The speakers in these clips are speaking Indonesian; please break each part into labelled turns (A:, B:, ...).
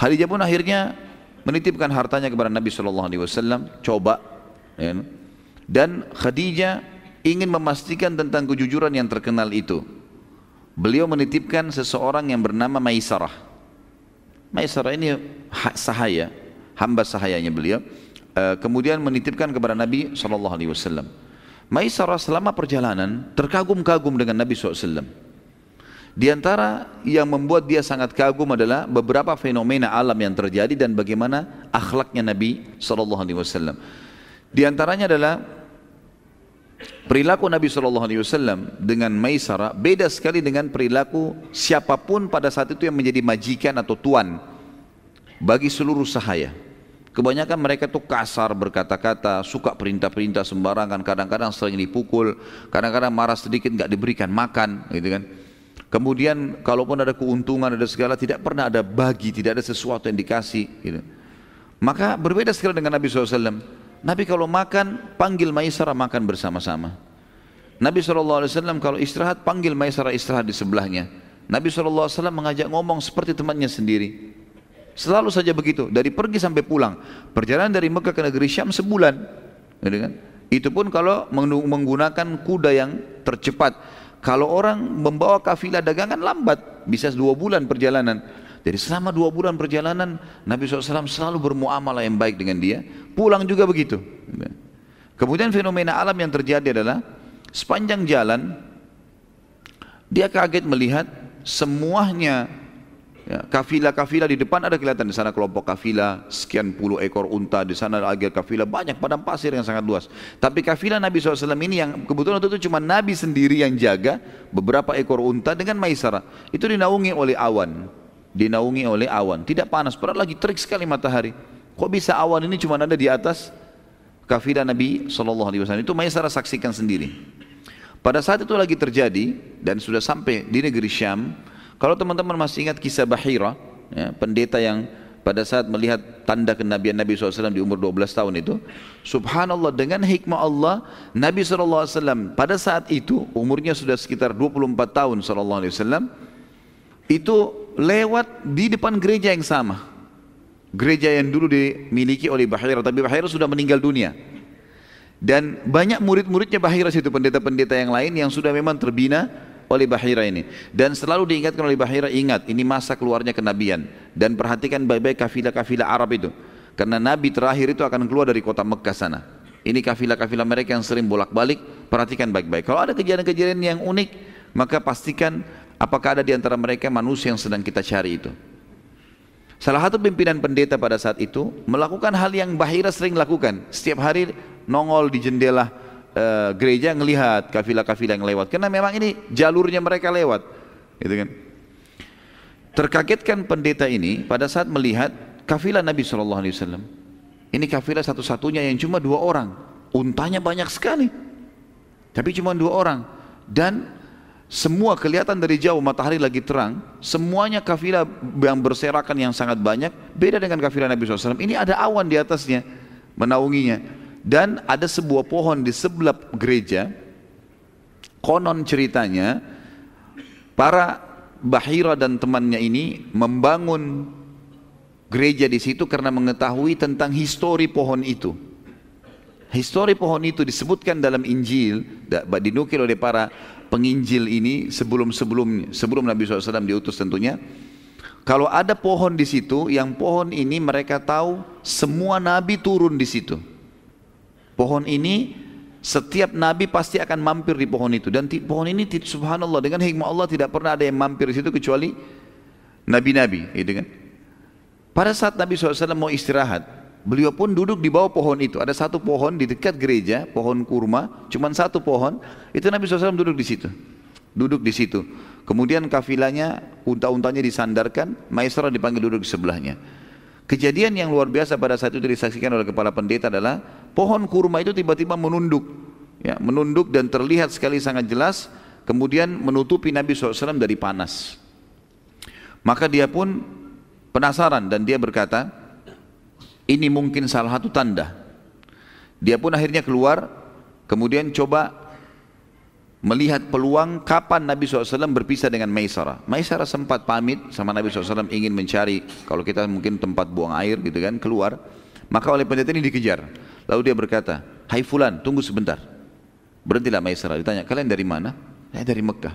A: Khadijah pun akhirnya menitipkan hartanya kepada Nabi Shallallahu Alaihi Wasallam coba ya. Kan? dan Khadijah ingin memastikan tentang kejujuran yang terkenal itu beliau menitipkan seseorang yang bernama Maisarah Maisarah ini sahaya hamba sahayanya beliau eh, kemudian menitipkan kepada Nabi Shallallahu Alaihi Wasallam Maisarah selama perjalanan terkagum-kagum dengan Nabi SAW di antara yang membuat dia sangat kagum adalah beberapa fenomena alam yang terjadi dan bagaimana akhlaknya Nabi Shallallahu Alaihi Wasallam. Di antaranya adalah perilaku Nabi Shallallahu Alaihi Wasallam dengan Maisara beda sekali dengan perilaku siapapun pada saat itu yang menjadi majikan atau tuan bagi seluruh sahaya. Kebanyakan mereka tuh kasar berkata-kata, suka perintah-perintah sembarangan, kadang-kadang sering dipukul, kadang-kadang marah sedikit nggak diberikan makan, gitu kan. Kemudian kalaupun ada keuntungan ada segala tidak pernah ada bagi, tidak ada sesuatu yang dikasih. Gitu. Maka berbeda sekali dengan Nabi SAW. Nabi kalau makan panggil Maisarah makan bersama-sama. Nabi SAW kalau istirahat panggil Maisarah istirahat di sebelahnya. Nabi SAW mengajak ngomong seperti temannya sendiri. Selalu saja begitu, dari pergi sampai pulang. Perjalanan dari Mekah ke negeri Syam sebulan. Gitu kan? Itu pun kalau menggunakan kuda yang tercepat. Kalau orang membawa kafilah dagangan lambat, bisa dua bulan perjalanan. Jadi selama dua bulan perjalanan Nabi SAW selalu bermuamalah yang baik dengan dia. Pulang juga begitu. Kemudian fenomena alam yang terjadi adalah sepanjang jalan dia kaget melihat semuanya ya, kafilah-kafilah di depan ada kelihatan di sana kelompok kafilah sekian puluh ekor unta di sana lagi kafilah banyak padang pasir yang sangat luas tapi kafilah Nabi SAW ini yang kebetulan waktu itu cuma Nabi sendiri yang jaga beberapa ekor unta dengan maisara itu dinaungi oleh awan dinaungi oleh awan tidak panas padahal lagi terik sekali matahari kok bisa awan ini cuma ada di atas kafilah Nabi SAW itu maisara saksikan sendiri pada saat itu lagi terjadi dan sudah sampai di negeri Syam kalau teman-teman masih ingat kisah Bahira, ya, pendeta yang pada saat melihat tanda kenabian Nabi SAW di umur 12 tahun itu Subhanallah dengan hikmah Allah Nabi SAW pada saat itu umurnya sudah sekitar 24 tahun SAW itu lewat di depan gereja yang sama gereja yang dulu dimiliki oleh Bahira tapi Bahira sudah meninggal dunia dan banyak murid-muridnya Bahira situ pendeta-pendeta yang lain yang sudah memang terbina oleh Bahira ini. Dan selalu diingatkan oleh Bahira, ingat ini masa keluarnya kenabian. Dan perhatikan baik-baik kafilah-kafilah Arab itu. Karena Nabi terakhir itu akan keluar dari kota Mekah sana. Ini kafilah-kafilah mereka yang sering bolak-balik, perhatikan baik-baik. Kalau ada kejadian-kejadian yang unik, maka pastikan apakah ada di antara mereka manusia yang sedang kita cari itu. Salah satu pimpinan pendeta pada saat itu melakukan hal yang Bahira sering lakukan. Setiap hari nongol di jendela uh, gereja ngelihat kafilah-kafilah yang lewat karena memang ini jalurnya mereka lewat gitu kan terkagetkan pendeta ini pada saat melihat kafilah Nabi Shallallahu Alaihi Wasallam ini kafilah satu-satunya yang cuma dua orang untanya banyak sekali tapi cuma dua orang dan semua kelihatan dari jauh matahari lagi terang semuanya kafilah yang berserakan yang sangat banyak beda dengan kafilah Nabi SAW ini ada awan di atasnya menaunginya dan ada sebuah pohon di sebelah gereja konon ceritanya para Bahira dan temannya ini membangun gereja di situ karena mengetahui tentang histori pohon itu histori pohon itu disebutkan dalam Injil dinukil oleh para penginjil ini sebelum sebelum sebelum Nabi SAW diutus tentunya kalau ada pohon di situ, yang pohon ini mereka tahu semua nabi turun di situ. Pohon ini setiap nabi pasti akan mampir di pohon itu dan pohon ini subhanallah dengan hikmah Allah tidak pernah ada yang mampir di situ kecuali nabi-nabi gitu kan pada saat Nabi SAW mau istirahat beliau pun duduk di bawah pohon itu ada satu pohon di dekat gereja pohon kurma cuma satu pohon itu Nabi SAW duduk di situ duduk di situ kemudian kafilanya unta-untanya disandarkan Maestro dipanggil duduk di sebelahnya kejadian yang luar biasa pada saat itu disaksikan oleh kepala pendeta adalah pohon kurma itu tiba-tiba menunduk ya, menunduk dan terlihat sekali sangat jelas kemudian menutupi Nabi SAW dari panas maka dia pun penasaran dan dia berkata ini mungkin salah satu tanda dia pun akhirnya keluar kemudian coba melihat peluang kapan Nabi SAW berpisah dengan Maisara. Maisara sempat pamit sama Nabi SAW ingin mencari kalau kita mungkin tempat buang air gitu kan keluar. Maka oleh pendeta ini dikejar. Lalu dia berkata, Hai Fulan, tunggu sebentar. Berhentilah Maisarah. Ditanya, kalian dari mana? Saya eh, dari Mekah.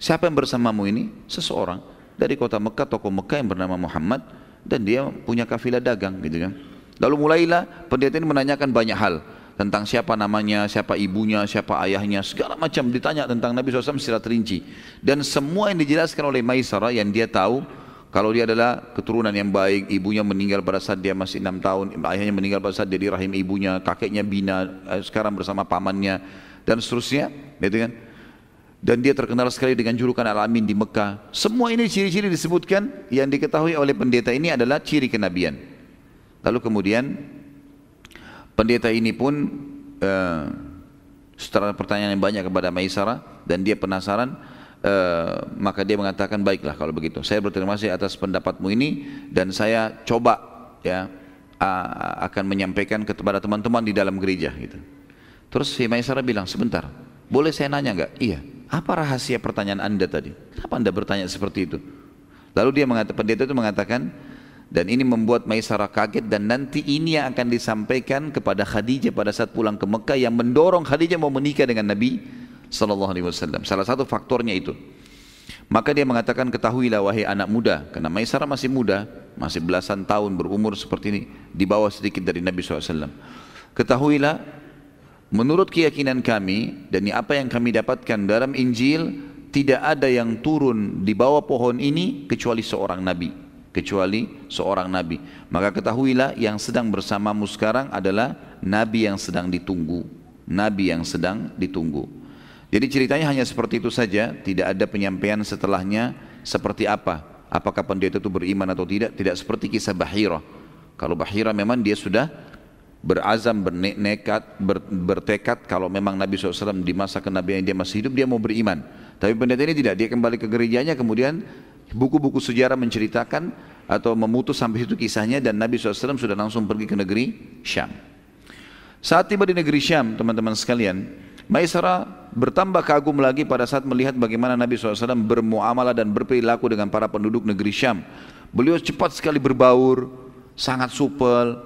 A: Siapa yang bersamamu ini? Seseorang dari kota Mekah, tokoh Mekah yang bernama Muhammad. Dan dia punya kafilah dagang gitu kan. Lalu mulailah pendeta ini menanyakan banyak hal tentang siapa namanya, siapa ibunya, siapa ayahnya, segala macam ditanya tentang Nabi SAW secara terinci. Dan semua yang dijelaskan oleh Maisarah yang dia tahu kalau dia adalah keturunan yang baik, ibunya meninggal pada saat dia masih enam tahun, ayahnya meninggal pada saat dia di rahim ibunya, kakeknya bina, eh, sekarang bersama pamannya, dan seterusnya, gitu kan? Dan dia terkenal sekali dengan julukan Al-Amin di Mekah. Semua ini ciri-ciri disebutkan yang diketahui oleh pendeta ini adalah ciri kenabian. Lalu kemudian pendeta ini pun uh, setelah pertanyaan yang banyak kepada Maisarah dan dia penasaran, Uh, maka dia mengatakan baiklah kalau begitu saya berterima kasih atas pendapatmu ini dan saya coba ya uh, akan menyampaikan kepada teman-teman di dalam gereja gitu terus si Maisara bilang sebentar boleh saya nanya nggak iya apa rahasia pertanyaan anda tadi kenapa anda bertanya seperti itu lalu dia mengatakan pendeta itu mengatakan dan ini membuat Maisara kaget dan nanti ini yang akan disampaikan kepada Khadijah pada saat pulang ke Mekah yang mendorong Khadijah mau menikah dengan Nabi Sallallahu Alaihi Wasallam. Salah satu faktornya itu. Maka dia mengatakan ketahuilah wahai anak muda, karena Maisarah masih muda, masih belasan tahun berumur seperti ini, di bawah sedikit dari Nabi SAW. Ketahuilah, menurut keyakinan kami dan apa yang kami dapatkan dalam Injil, tidak ada yang turun di bawah pohon ini kecuali seorang Nabi. Kecuali seorang Nabi. Maka ketahuilah yang sedang bersamamu sekarang adalah Nabi yang sedang ditunggu. Nabi yang sedang ditunggu. Jadi ceritanya hanya seperti itu saja, tidak ada penyampaian setelahnya seperti apa. Apakah pendeta itu beriman atau tidak, tidak seperti kisah Bahira. Kalau Bahira memang dia sudah berazam, bernekat, ber, bertekad kalau memang Nabi SAW di masa kenabian dia masih hidup, dia mau beriman. Tapi pendeta ini tidak, dia kembali ke gerejanya kemudian buku-buku sejarah menceritakan atau memutus sampai situ kisahnya dan Nabi SAW sudah langsung pergi ke negeri Syam. Saat tiba di negeri Syam, teman-teman sekalian, Maisara bertambah kagum lagi pada saat melihat bagaimana Nabi SAW bermuamalah dan berperilaku dengan para penduduk negeri Syam. Beliau cepat sekali berbaur, sangat supel,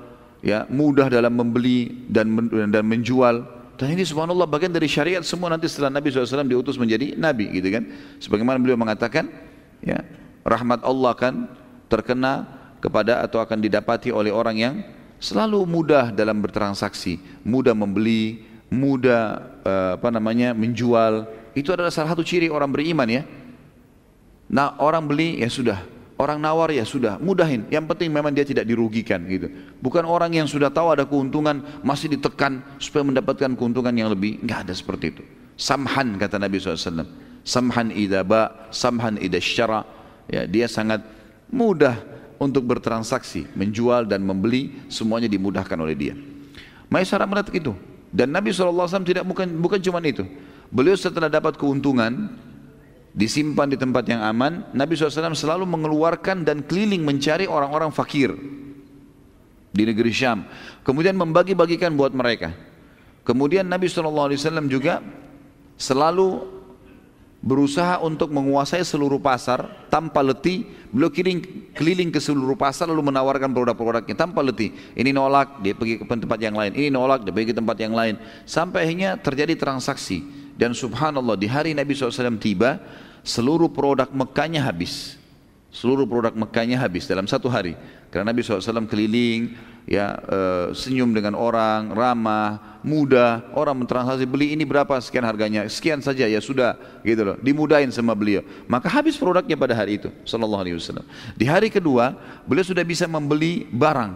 A: ya mudah dalam membeli dan dan menjual. Dan ini subhanallah bagian dari syariat semua nanti setelah Nabi SAW diutus menjadi Nabi gitu kan. Sebagaimana beliau mengatakan, ya rahmat Allah akan terkena kepada atau akan didapati oleh orang yang selalu mudah dalam bertransaksi, mudah membeli, mudah eh, apa namanya menjual itu adalah salah satu ciri orang beriman ya nah orang beli ya sudah orang nawar ya sudah mudahin yang penting memang dia tidak dirugikan gitu bukan orang yang sudah tahu ada keuntungan masih ditekan supaya mendapatkan keuntungan yang lebih nggak ada seperti itu samhan kata Nabi SAW samhan idaba samhan idasyara ya dia sangat mudah untuk bertransaksi menjual dan membeli semuanya dimudahkan oleh dia Maisara melihat itu dan Nabi SAW tidak bukan bukan cuma itu. Beliau setelah dapat keuntungan, disimpan di tempat yang aman, Nabi SAW selalu mengeluarkan dan keliling mencari orang-orang fakir di negeri Syam. Kemudian membagi-bagikan buat mereka. Kemudian Nabi SAW juga selalu berusaha untuk menguasai seluruh pasar tanpa letih. Beliau keliling, keliling ke seluruh pasar lalu menawarkan produk-produknya tanpa letih. Ini nolak, dia pergi ke tempat yang lain. Ini nolak, dia pergi ke tempat yang lain. Sampai akhirnya terjadi transaksi. Dan subhanallah di hari Nabi SAW tiba, seluruh produk Mekahnya habis seluruh produk Mekkahnya habis dalam satu hari. Karena Nabi SAW keliling, ya e, senyum dengan orang, ramah, mudah, orang mentransaksi beli ini berapa sekian harganya, sekian saja ya sudah gitu loh, dimudahin sama beliau. Maka habis produknya pada hari itu, Sallallahu Alaihi Wasallam. Di hari kedua, beliau sudah bisa membeli barang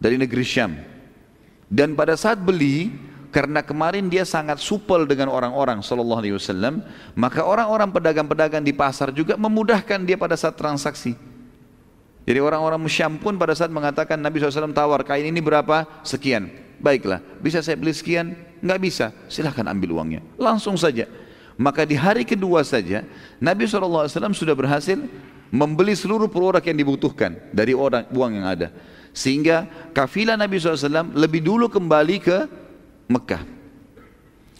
A: dari negeri Syam. Dan pada saat beli, karena kemarin dia sangat supel dengan orang-orang sallallahu alaihi wasallam, maka orang-orang pedagang-pedagang di pasar juga memudahkan dia pada saat transaksi. Jadi orang-orang musyam pun pada saat mengatakan Nabi SAW tawar kain ini berapa? Sekian. Baiklah, bisa saya beli sekian? Enggak bisa, silahkan ambil uangnya. Langsung saja. Maka di hari kedua saja, Nabi SAW sudah berhasil membeli seluruh produk yang dibutuhkan dari orang uang yang ada. Sehingga kafilah Nabi SAW lebih dulu kembali ke Mekah.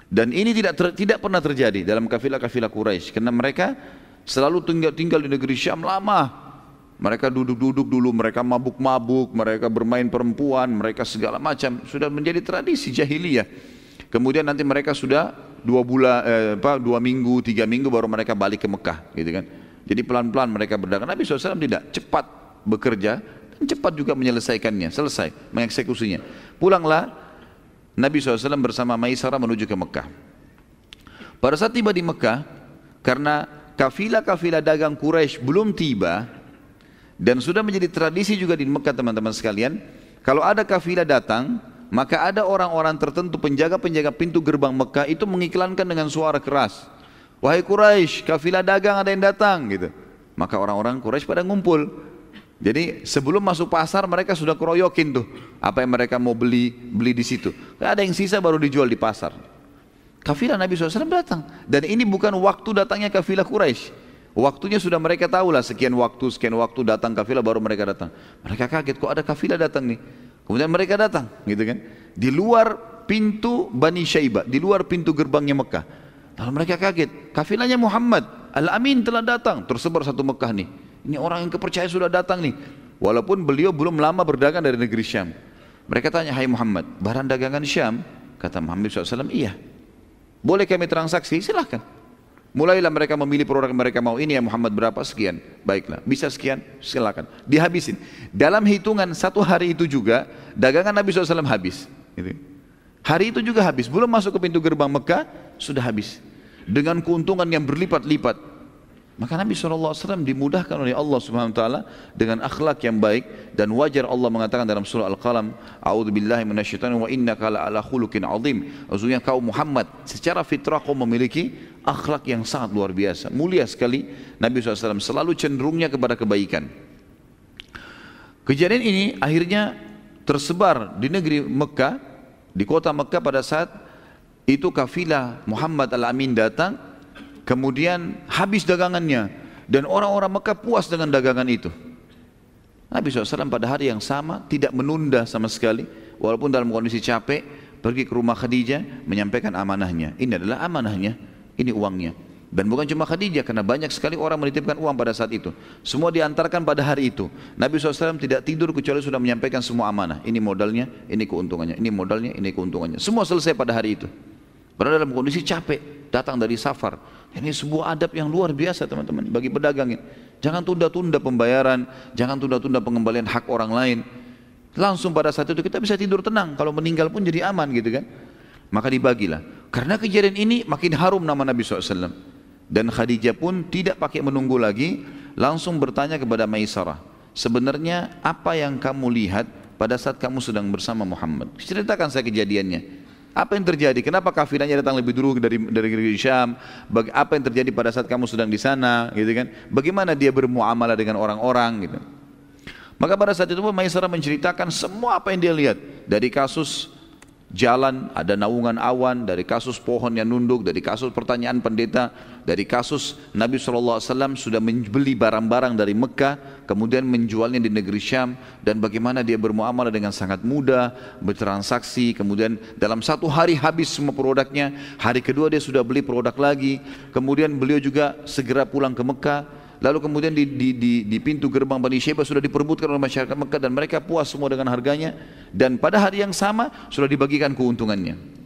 A: Dan ini tidak ter, tidak pernah terjadi dalam kafilah-kafilah Quraisy karena mereka selalu tinggal tinggal di negeri Syam lama. Mereka duduk-duduk dulu, mereka mabuk-mabuk, mereka bermain perempuan, mereka segala macam sudah menjadi tradisi jahiliyah. Kemudian nanti mereka sudah dua bulan, eh, apa, dua minggu, tiga minggu baru mereka balik ke Mekah, gitu kan? Jadi pelan-pelan mereka berdagang. Nabi SAW tidak cepat bekerja dan cepat juga menyelesaikannya, selesai mengeksekusinya. Pulanglah Nabi SAW bersama Maisarah menuju ke Mekah. Pada saat tiba di Mekah, karena kafilah-kafilah dagang Quraisy belum tiba dan sudah menjadi tradisi juga di Mekah teman-teman sekalian, kalau ada kafilah datang, maka ada orang-orang tertentu penjaga-penjaga pintu gerbang Mekah itu mengiklankan dengan suara keras. Wahai Quraisy, kafilah dagang ada yang datang gitu. Maka orang-orang Quraisy pada ngumpul. Jadi sebelum masuk pasar mereka sudah keroyokin tuh apa yang mereka mau beli beli di situ. Ada yang sisa baru dijual di pasar. Kafilah Nabi SAW datang dan ini bukan waktu datangnya kafilah Quraisy. Waktunya sudah mereka tahu lah sekian waktu sekian waktu datang kafilah baru mereka datang. Mereka kaget kok ada kafilah datang nih. Kemudian mereka datang gitu kan di luar pintu Bani Syaibah di luar pintu gerbangnya Mekah. Lalu mereka kaget kafilahnya Muhammad Al Amin telah datang tersebar satu Mekah nih. Ini orang yang kepercayaan sudah datang nih. Walaupun beliau belum lama berdagang dari negeri Syam. Mereka tanya, Hai Muhammad, barang dagangan Syam? Kata Muhammad SAW, iya. Boleh kami transaksi? Silahkan. Mulailah mereka memilih produk mereka mau ini ya Muhammad berapa sekian. Baiklah, bisa sekian, silakan. Dihabisin. Dalam hitungan satu hari itu juga dagangan Nabi SAW habis. Gitu. Hari itu juga habis, belum masuk ke pintu gerbang Mekah, sudah habis. Dengan keuntungan yang berlipat-lipat. Maka Nabi SAW dimudahkan oleh Allah SWT dengan akhlak yang baik dan wajar Allah mengatakan dalam surah Al-Qalam A'udhu billahi minasyaitan wa innaka la ala khulukin azim Maksudnya kau Muhammad secara fitrah kau memiliki akhlak yang sangat luar biasa Mulia sekali Nabi SAW selalu cenderungnya kepada kebaikan Kejadian ini akhirnya tersebar di negeri Mekah Di kota Mekah pada saat itu kafilah Muhammad Al-Amin datang Kemudian habis dagangannya dan orang-orang Mekah puas dengan dagangan itu. Nabi SAW pada hari yang sama tidak menunda sama sekali walaupun dalam kondisi capek pergi ke rumah Khadijah menyampaikan amanahnya. Ini adalah amanahnya, ini uangnya. Dan bukan cuma Khadijah karena banyak sekali orang menitipkan uang pada saat itu. Semua diantarkan pada hari itu. Nabi SAW tidak tidur kecuali sudah menyampaikan semua amanah. Ini modalnya, ini keuntungannya, ini modalnya, ini keuntungannya. Semua selesai pada hari itu. Berada dalam kondisi capek, datang dari safar. Ini sebuah adab yang luar biasa teman-teman bagi pedagang Jangan tunda-tunda pembayaran, jangan tunda-tunda pengembalian hak orang lain. Langsung pada saat itu kita bisa tidur tenang, kalau meninggal pun jadi aman gitu kan. Maka dibagilah. Karena kejadian ini makin harum nama Nabi SAW. Dan Khadijah pun tidak pakai menunggu lagi, langsung bertanya kepada Maisarah. Sebenarnya apa yang kamu lihat pada saat kamu sedang bersama Muhammad? Ceritakan saya kejadiannya. Apa yang terjadi? Kenapa kafirannya datang lebih dulu dari dari negeri Syam? Bagi, apa yang terjadi pada saat kamu sedang di sana, gitu kan? Bagaimana dia bermuamalah dengan orang-orang gitu. Maka pada saat itu pun menceritakan semua apa yang dia lihat dari kasus jalan, ada naungan awan dari kasus pohon yang nunduk, dari kasus pertanyaan pendeta, dari kasus Nabi SAW sudah membeli barang-barang dari Mekah, kemudian menjualnya di negeri Syam, dan bagaimana dia bermuamalah dengan sangat mudah, bertransaksi, kemudian dalam satu hari habis semua produknya, hari kedua dia sudah beli produk lagi, kemudian beliau juga segera pulang ke Mekah, lalu kemudian di, di, di, di pintu gerbang Bani Sheba sudah diperbutkan oleh masyarakat Mekah dan mereka puas semua dengan harganya dan pada hari yang sama sudah dibagikan keuntungannya